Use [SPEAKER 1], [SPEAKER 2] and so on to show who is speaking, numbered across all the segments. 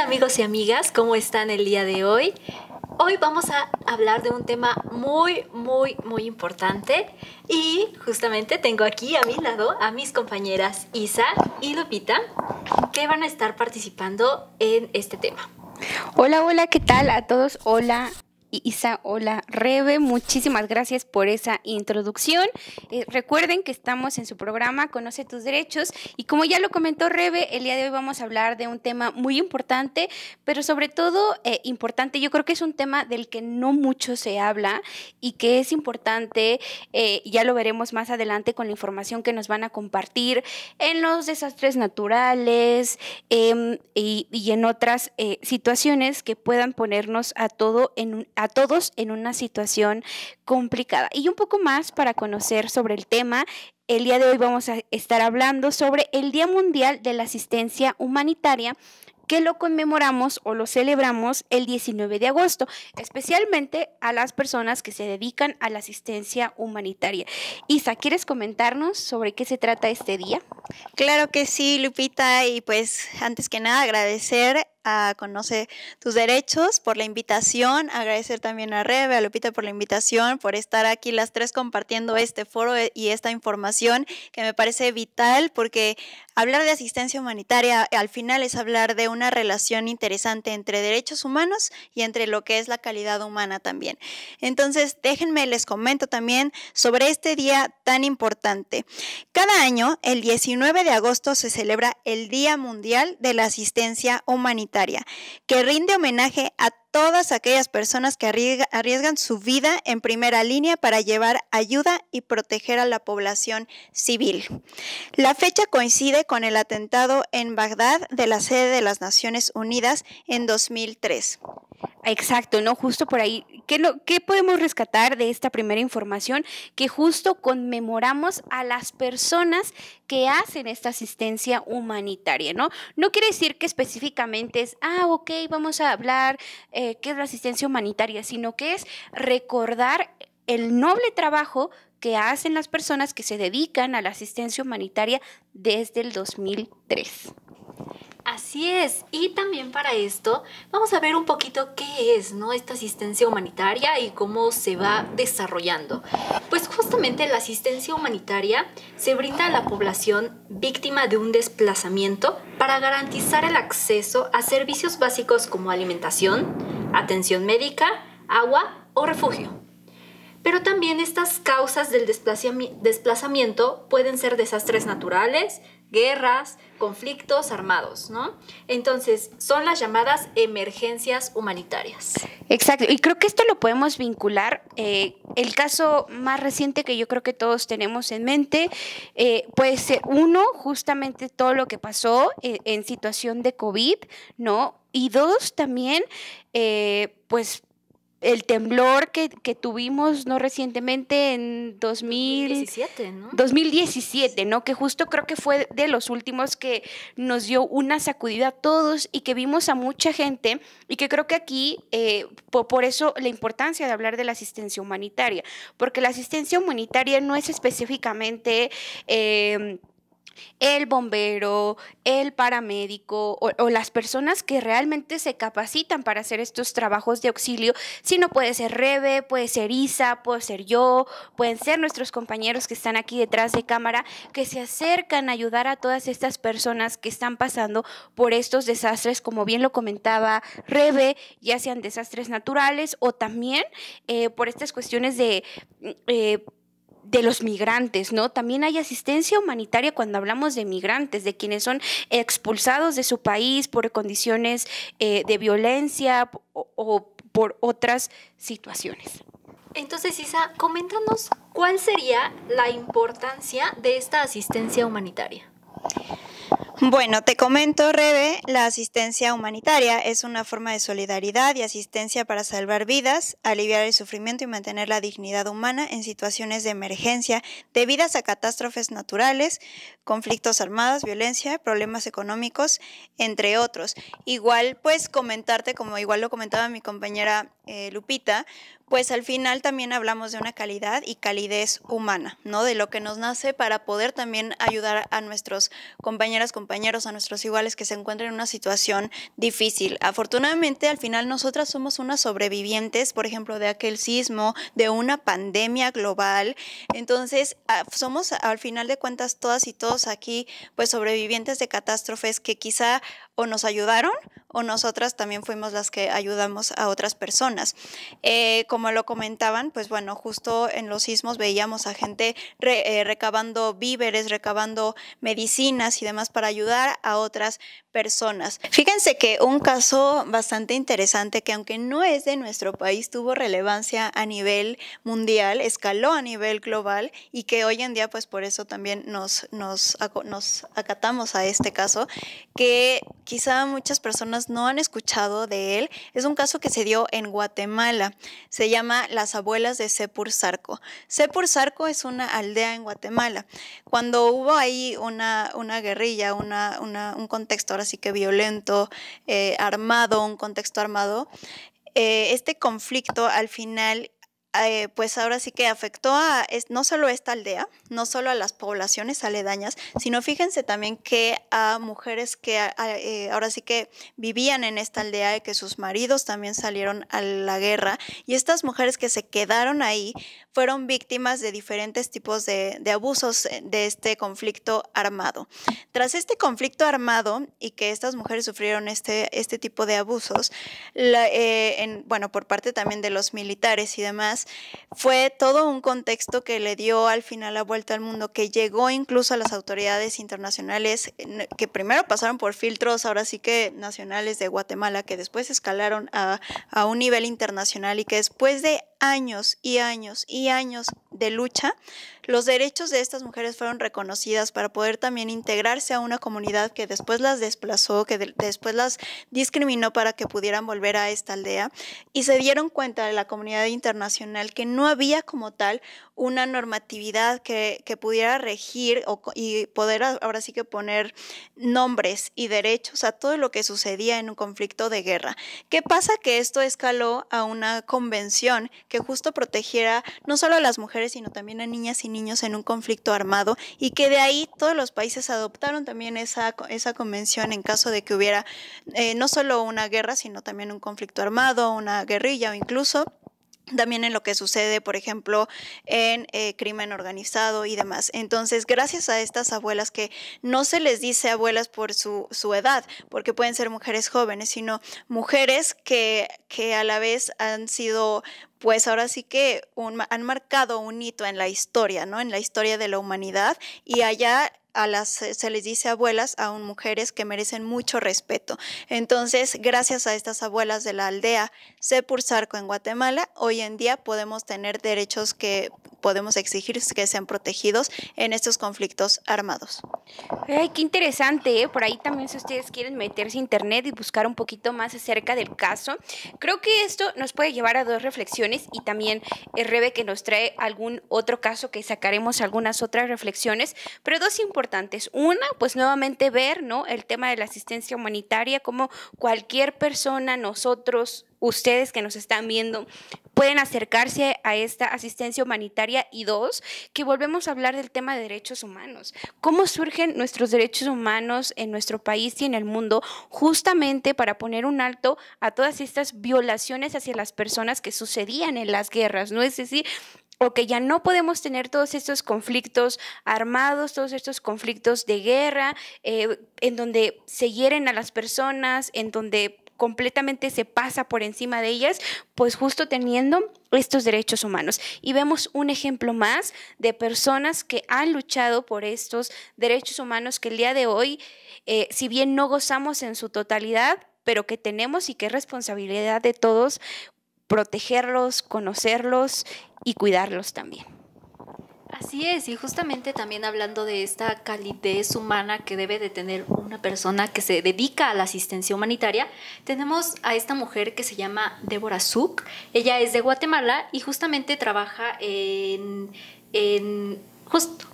[SPEAKER 1] amigos y amigas, ¿cómo están el día de hoy? Hoy vamos a hablar de un tema muy, muy, muy importante y justamente tengo aquí a mi lado a mis compañeras Isa y Lupita que van a estar participando en este tema.
[SPEAKER 2] Hola, hola, ¿qué tal a todos? Hola, Isa, hola Rebe, muchísimas gracias por esa introducción. Eh, recuerden que estamos en su programa Conoce tus derechos y como ya lo comentó Rebe, el día de hoy vamos a hablar de un tema muy importante, pero sobre todo eh, importante, yo creo que es un tema del que no mucho se habla y que es importante, eh, ya lo veremos más adelante con la información que nos van a compartir en los desastres naturales em, y, y, en otras situaciones que puedan ponernos a todo en un a todos en una situación complicada. Y un poco más para conocer sobre el tema, el día de hoy vamos a estar hablando sobre el Día Mundial de la Asistencia Humanitaria que lo conmemoramos o lo celebramos el 19 de agosto, especialmente a las personas que se dedican a la asistencia humanitaria. Isa, ¿quieres comentarnos sobre qué se trata este día? Claro que sí, Lupita, y pues antes que nada
[SPEAKER 3] agradecer Conoce tus Derechos por la invitación, agradecer también a Rebe, a Lupita por la invitación, por estar aquí las tres compartiendo este foro e, y esta información que me parece vital porque hablar de asistencia humanitaria eh, al final es hablar de una relación interesante entre derechos humanos y entre lo que es la calidad humana también. Entonces, déjenme, les comento también sobre este día tan importante. Cada año, el 19 de agosto, se celebra el Día Mundial de la Asistencia Humanitaria que rinde homenaje a todas aquellas personas que arriesgan su vida en primera línea para llevar ayuda y proteger a la población civil. La fecha coincide con el atentado en Bagdad de la sede de las
[SPEAKER 2] Naciones Unidas en 2003. Exacto, ¿no? Justo por ahí ¿qué, podemos rescatar de esta primera información? Que justo conmemoramos a las personas que hacen esta asistencia humanitaria, ¿no? No quiere decir que específicamente es, ah, ok, vamos a hablar eh, qué es la asistencia humanitaria, sino que es recordar el noble trabajo que hacen las personas que se dedican a la asistencia humanitaria desde el 2003. Así es,
[SPEAKER 1] y también para esto vamos a ver un poquito qué es ¿no? esta asistencia humanitaria y cómo se va desarrollando. Pues justamente la asistencia humanitaria se brinda a la población víctima de un desplazamiento para garantizar el acceso a servicios básicos como alimentación, atención médica, agua o refugio. Pero también estas causas del desplazamiento pueden ser desastres naturales, guerras, conflictos armados, ¿no? Entonces, son las llamadas emergencias humanitarias.
[SPEAKER 2] Exacto, y creo que esto lo podemos vincular. Eh, el caso más reciente que yo creo que todos tenemos en mente pues uno, justamente todo lo que pasó eh, en, situación de COVID, ¿no? Y dos, también, pues el temblor que, tuvimos no recientemente en 2017, 2017, ¿no? Que justo creo que fue de los últimos que nos dio una sacudida a todos y que vimos a mucha gente y que creo que aquí, eh, por, eso la importancia de hablar de la asistencia humanitaria, porque la asistencia humanitaria no es específicamente... Em, el bombero, el paramédico o, las personas que realmente se capacitan para hacer estos trabajos de auxilio, si no puede ser Rebe, puede ser Isa, puede ser yo, pueden ser nuestros compañeros que están aquí detrás de cámara, que se acercan a ayudar a todas estas personas que están pasando por estos desastres, como bien lo comentaba Rebe, ya sean desastres naturales o también eh, por estas cuestiones de... Eh, de los migrantes, ¿no? También hay asistencia humanitaria cuando hablamos de migrantes, de quienes son expulsados de su país por condiciones eh, de violencia o, o por otras situaciones.
[SPEAKER 1] Entonces, Isa, coméntanos cuál sería la importancia de esta asistencia humanitaria.
[SPEAKER 3] Bueno, te comento, Rebe, la asistencia humanitaria es una forma de solidaridad y asistencia para salvar vidas, aliviar el sufrimiento y mantener la dignidad humana en situaciones de emergencia debidas a catástrofes naturales, conflictos armados, violencia, problemas económicos, entre otros. Igual, pues comentarte, como igual lo comentaba mi compañera eh, Lupita, pues al final también hablamos de una calidad y calidez humana, ¿no? De lo que nos nace para poder también ayudar a nuestros compañeras, compañeros, a nuestros iguales que se encuentren en una situación difícil. Afortunadamente, al final nosotras somos unas sobrevivientes, por ejemplo, de aquel sismo, de una pandemia global. Entonces, ah, somos al final de cuentas todas y todos aquí, pues sobrevivientes de catástrofes que quizá o nos ayudaron o nosotras también fuimos las que ayudamos a otras personas. Eh, como lo comentaban, pues bueno, justo en los sismos veíamos a gente eh, recabando víveres, recabando medicinas y demás para ayudar a otras personas. Fíjense que un caso bastante interesante que aunque no es de nuestro país, tuvo relevancia a nivel mundial, escaló a nivel global y que hoy en día pues por eso también nos, nos, acatamos a este caso, que quizá muchas personas no han escuchado de él. Es un caso que se dio en Guatemala. Se llama Las abuelas de Sepur Sarco. Sepur Sarco es una aldea en Guatemala. Cuando hubo ahí una, una guerrilla, una, un contexto así que violento, eh, armado, un contexto armado, eh, este conflicto al final eh, pues ahora sí que afectó a no solo a esta aldea, no solo a las poblaciones aledañas, sino fíjense también que a mujeres que eh, ahora sí que vivían en esta aldea y que sus maridos también salieron a la guerra y estas mujeres que se quedaron ahí fueron víctimas de diferentes tipos de, abusos eh, de este conflicto armado. Tras este conflicto armado y que estas mujeres sufrieron este, este tipo de abusos, en, bueno, por parte también de los militares y demás, fue todo un contexto que le dio al final la vuelta al mundo, que llegó incluso a las autoridades internacionales, que primero pasaron por filtros, ahora sí que nacionales de Guatemala, que después escalaron a, a un nivel internacional y que después de años y años y años de lucha, los derechos de estas mujeres fueron reconocidas para poder también integrarse a una comunidad que después las desplazó, que después las discriminó para que pudieran volver a esta aldea y se dieron cuenta de la comunidad internacional que no había como tal una normatividad que, pudiera regir y poder ahora sí que poner nombres y derechos a todo lo que sucedía en un conflicto de guerra. ¿Qué pasa? Que esto escaló a una convención que justo protegiera no solo a las mujeres, sino también a niñas y niños en un conflicto armado y que de ahí todos los países adoptaron también esa, esa convención en caso de que hubiera eh, no solo una guerra, sino también un conflicto armado, una guerrilla o incluso también en lo que sucede, por ejemplo, en eh, crimen organizado y demás. Entonces, gracias a estas abuelas que no se les dice abuelas por su, su edad, porque pueden ser mujeres jóvenes, sino mujeres que, que a la vez han sido pues ahora sí que han marcado un hito en la historia, ¿no? En la historia de la humanidad y allá a las, se les dice abuelas, aún mujeres que merecen mucho respeto. Entonces, gracias a estas abuelas de la aldea Sepursarco en Guatemala, hoy en día podemos tener derechos que podemos exigir que sean protegidos en estos conflictos
[SPEAKER 2] armados. qué interesante, ¿eh? por ahí también si ustedes quieren meterse a internet y buscar un poquito más acerca del caso, creo que esto nos puede llevar a dos reflexiones y también el eh, Rebe que nos trae algún otro caso que sacaremos algunas otras reflexiones, pero dos importantes una, pues nuevamente ver, ¿no? El tema de la asistencia humanitaria, como cualquier persona, nosotros, ustedes que nos están viendo pueden acercarse a esta asistencia humanitaria y dos, que volvemos a hablar del tema de derechos humanos. ¿Cómo surgen nuestros derechos humanos en nuestro país y en el mundo justamente para poner un alto a todas estas violaciones hacia las personas que sucedían en las guerras? ¿no? Es decir, porque que ya no podemos tener todos estos conflictos armados, todos estos conflictos de guerra, eh, en donde se hieren a las personas, en donde completamente se pasa por encima de ellas, pues justo teniendo estos derechos humanos. Y vemos un ejemplo más de personas que han luchado por estos derechos humanos que el día de hoy, eh, si bien no gozamos en su totalidad, pero que tenemos y que es responsabilidad de todos protegerlos, conocerlos y cuidarlos también.
[SPEAKER 1] Así es, y justamente también hablando de esta calidez humana que debe de tener una persona que se dedica a la asistencia humanitaria, tenemos a esta mujer que se llama Débora Zuc. Ella es de Guatemala y justamente trabaja en,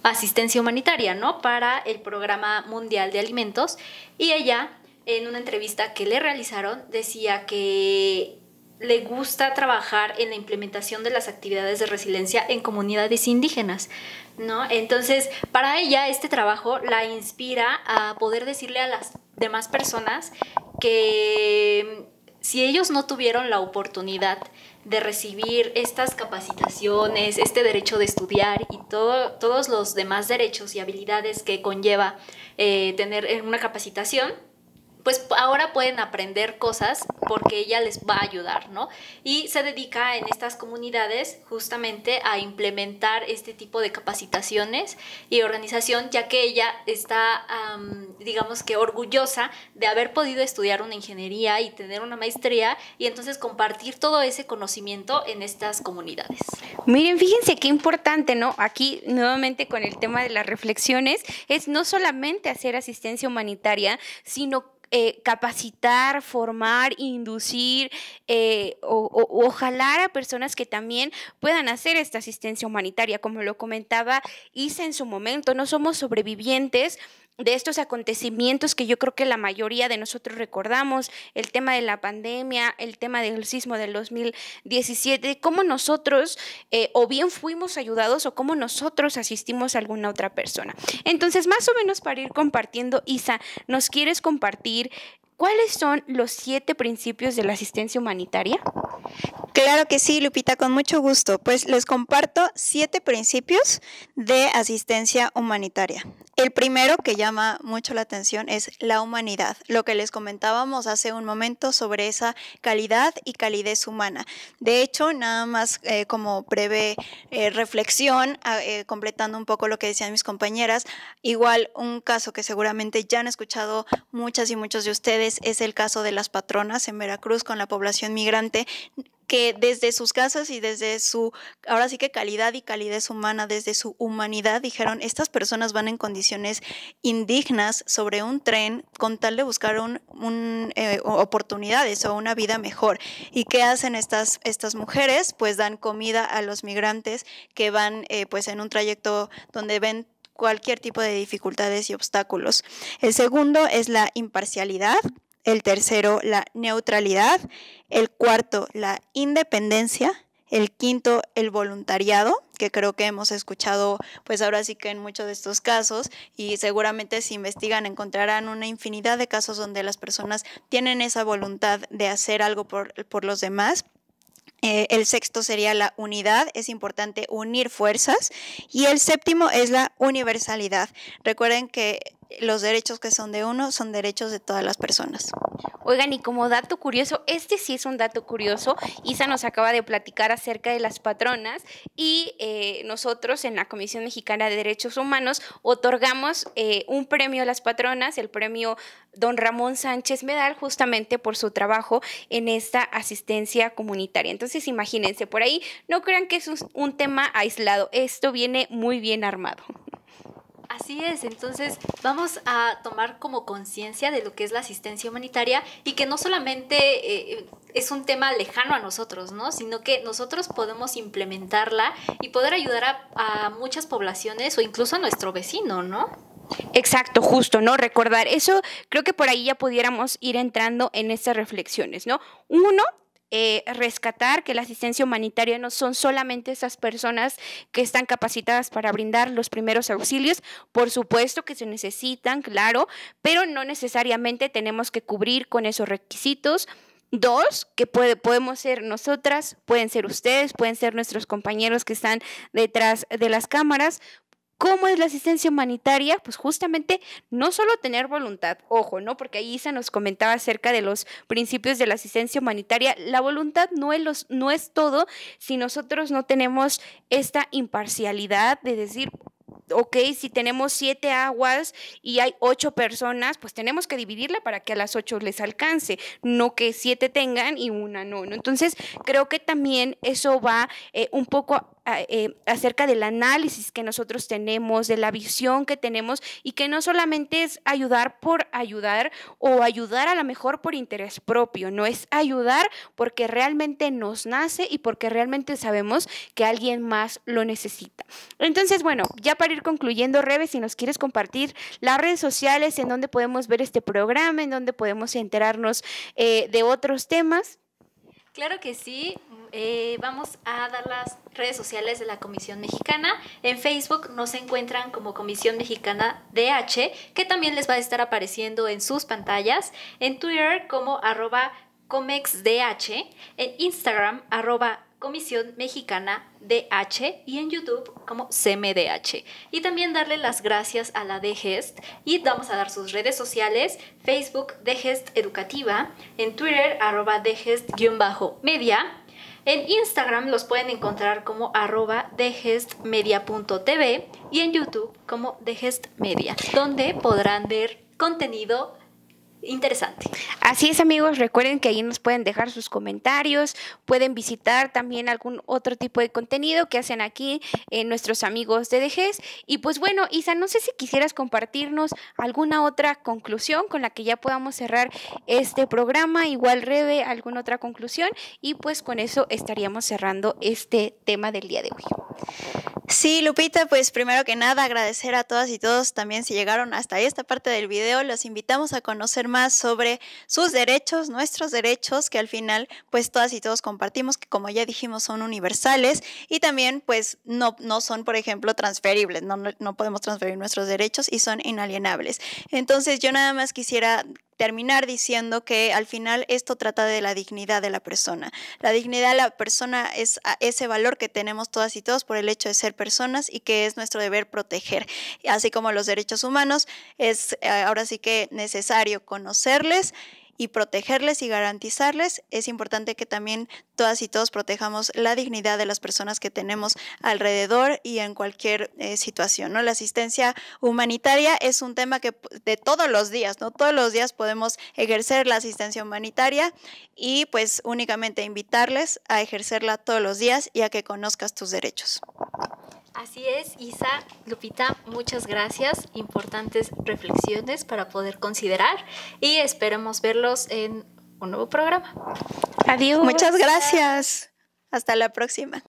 [SPEAKER 1] asistencia humanitaria, ¿no? Para el Programa Mundial de Alimentos. Y ella, en una entrevista que le realizaron, decía que le gusta trabajar en la implementación de las actividades de resiliencia en comunidades indígenas, ¿no? Entonces, para ella este trabajo la inspira a poder decirle a las demás personas que mm, si ellos no tuvieron la oportunidad de recibir estas capacitaciones, este derecho de estudiar y todos los demás derechos y habilidades que conlleva eh, tener una capacitación, pues ahora pueden aprender cosas porque ella les va a ayudar, ¿no? Y se dedica en estas comunidades justamente a implementar este tipo de capacitaciones y organización, ya que ella está, digamos que orgullosa de haber podido estudiar una ingeniería y tener una maestría y entonces compartir todo ese conocimiento en estas comunidades.
[SPEAKER 2] Miren, fíjense qué importante, ¿no? Aquí nuevamente con el tema de las reflexiones, es no solamente hacer asistencia humanitaria, sino eh, capacitar, formar, inducir eh, o, jalar a personas que también puedan hacer esta asistencia humanitaria. Como lo comentaba Isa en su momento, no somos sobrevivientes de estos acontecimientos que yo creo que la mayoría de nosotros recordamos, el tema de la pandemia, el tema del sismo del 2017, cómo nosotros eh, o bien fuimos ayudados o cómo nosotros asistimos a alguna otra persona. Entonces, más o menos para ir compartiendo, Isa, ¿nos quieres compartir ¿Cuáles son los siete principios de la asistencia humanitaria?
[SPEAKER 3] Claro que sí, Lupita, con mucho gusto. Pues les comparto siete principios de asistencia humanitaria. El primero que llama mucho la atención es la humanidad, lo que les comentábamos hace un momento sobre esa calidad y calidez humana. De hecho, nada más eh, como breve eh, reflexión, ah, eh, completando un poco lo que decían mis compañeras, igual un caso que seguramente ya han escuchado muchas y muchos de ustedes es el caso de las patronas en Veracruz con la población migrante que desde sus casas y desde su, ahora sí que calidad y calidez humana, desde su humanidad, dijeron, estas personas van en condiciones indignas sobre un tren con tal de buscar un, eh, oportunidades o una vida mejor. ¿Y qué hacen estas, estas mujeres? Pues dan comida a los migrantes que van eh, pues en un trayecto donde ven cualquier tipo de dificultades y obstáculos. El segundo es la imparcialidad, el tercero la neutralidad, el cuarto la independencia, el quinto el voluntariado, que creo que hemos escuchado pues ahora sí que en muchos de estos casos y seguramente si investigan encontrarán una infinidad de casos donde las personas tienen esa voluntad de hacer algo por, por los demás eh, el sexto sería la unidad, es importante unir fuerzas. Y el séptimo es la universalidad.
[SPEAKER 2] Recuerden que los derechos que son de uno son derechos de todas las personas. Oigan, y como dato curioso, este sí es un dato curioso, Isa nos acaba de platicar acerca de las patronas y eh, nosotros en la Comisión Mexicana de Derechos Humanos otorgamos eh, un premio a las patronas, el premio don Ramón Sánchez Medal, justamente por su trabajo en esta asistencia comunitaria. Entonces, imagínense, por ahí no crean que es un tema aislado, esto viene muy bien armado.
[SPEAKER 1] Así es, entonces vamos a tomar como conciencia de lo que es la asistencia humanitaria y que no solamente eh, es un tema lejano a nosotros, ¿no? Sino que nosotros podemos implementarla y poder ayudar a, a muchas poblaciones o incluso a nuestro vecino, ¿no?
[SPEAKER 2] Exacto, justo, ¿no? Recordar eso, creo que por ahí ya pudiéramos ir entrando en estas reflexiones, ¿no? Uno, eh, rescatar que la asistencia humanitaria no son solamente esas personas que están capacitadas para brindar los primeros auxilios, por supuesto que se necesitan, claro, pero no necesariamente tenemos que cubrir con esos requisitos. Dos, que puede, podemos ser nosotras, pueden ser ustedes, pueden ser nuestros compañeros que están detrás de las cámaras, ¿Cómo es la asistencia humanitaria? Pues justamente no solo tener voluntad, ojo, ¿no? Porque ahí Isa nos comentaba acerca de los principios de la asistencia humanitaria. La voluntad no es, todo si nosotros no tenemos esta imparcialidad de decir, ok, si tenemos siete aguas y hay ocho personas, pues tenemos que dividirla para que a las ocho les alcance, no que siete tengan y una no. ¿no? Entonces, creo que también eso va eh, un poco eh, acerca del análisis que nosotros tenemos, de la visión que tenemos y que no solamente es ayudar por ayudar o ayudar a lo mejor por interés propio, no es ayudar porque realmente nos nace y porque realmente sabemos que alguien más lo necesita. Entonces, bueno, ya para ir concluyendo, Rebe, si nos quieres compartir las redes sociales en donde podemos ver este programa, en donde podemos enterarnos eh, de otros temas.
[SPEAKER 1] Claro que sí. Eh, vamos a dar las redes sociales de la Comisión Mexicana. En Facebook nos encuentran como Comisión Mexicana DH, que también les va a estar apareciendo en sus pantallas. En Twitter como arroba comexdh. En Instagram arroba Comisión Mexicana DH y en YouTube como CMDH. Y también darle las gracias a la DGEST y vamos a dar sus redes sociales, Facebook DGEST Educativa, en Twitter arroba DGEST-media, en Instagram los pueden encontrar como arroba dgestmedia.tv y en YouTube como e Media donde podrán ver contenido interesante.
[SPEAKER 2] Así es amigos, recuerden que ahí nos pueden dejar sus comentarios, pueden visitar también algún otro tipo de contenido que hacen aquí eh, nuestros amigos de Dejes Y pues bueno, Isa, no sé si quisieras compartirnos alguna otra conclusión con la que ya podamos cerrar este programa, igual Rebe, alguna otra conclusión y pues con eso estaríamos cerrando este tema del día de hoy. Sí, Lupita, pues primero que nada agradecer a todas y todos también
[SPEAKER 3] si llegaron hasta esta parte del video, los invitamos a conocer más sobre sus derechos, nuestros derechos, que al final pues todas y todos compartimos, que como ya dijimos son universales y también pues no, no son, por ejemplo, transferibles, no podemos transferir nuestros derechos y son inalienables. Entonces yo nada más quisiera terminar diciendo que al final esto trata de la dignidad de la persona. La dignidad de la persona es ese valor que tenemos todas y todos por el hecho de ser personas y que es nuestro deber proteger. Así como los derechos humanos, es eh, ahora sí que necesario conocerles y protegerles y garantizarles, es importante que también todas y todos protejamos la dignidad de las personas que tenemos alrededor y en cualquier eh, situación. ¿no? La asistencia humanitaria es un tema que de todos los días, ¿no? Todos los días podemos ejercer la asistencia humanitaria y pues únicamente invitarles a ejercerla todos los días y a que conozcas tus derechos.
[SPEAKER 1] Así es, Isa, Lupita, muchas gracias. Importantes reflexiones para poder considerar y esperemos verlos en un nuevo programa.
[SPEAKER 3] Adiós. Muchas gracias. Hasta la próxima.